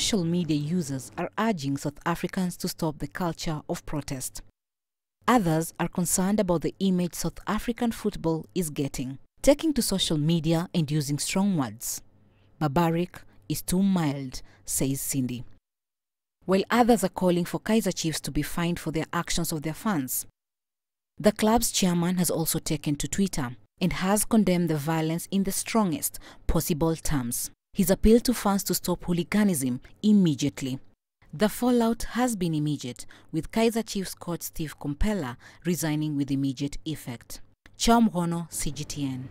social media users are urging South Africans to stop the culture of protest. Others are concerned about the image South African football is getting, taking to social media and using strong words. Barbaric is too mild, says Cindy. While others are calling for Kaiser Chiefs to be fined for their actions of their fans. The club's chairman has also taken to Twitter and has condemned the violence in the strongest possible terms. His appeal to fans to stop hooliganism immediately. The fallout has been immediate, with Kaiser Chiefs coach Steve Compella resigning with immediate effect. hono CGTN.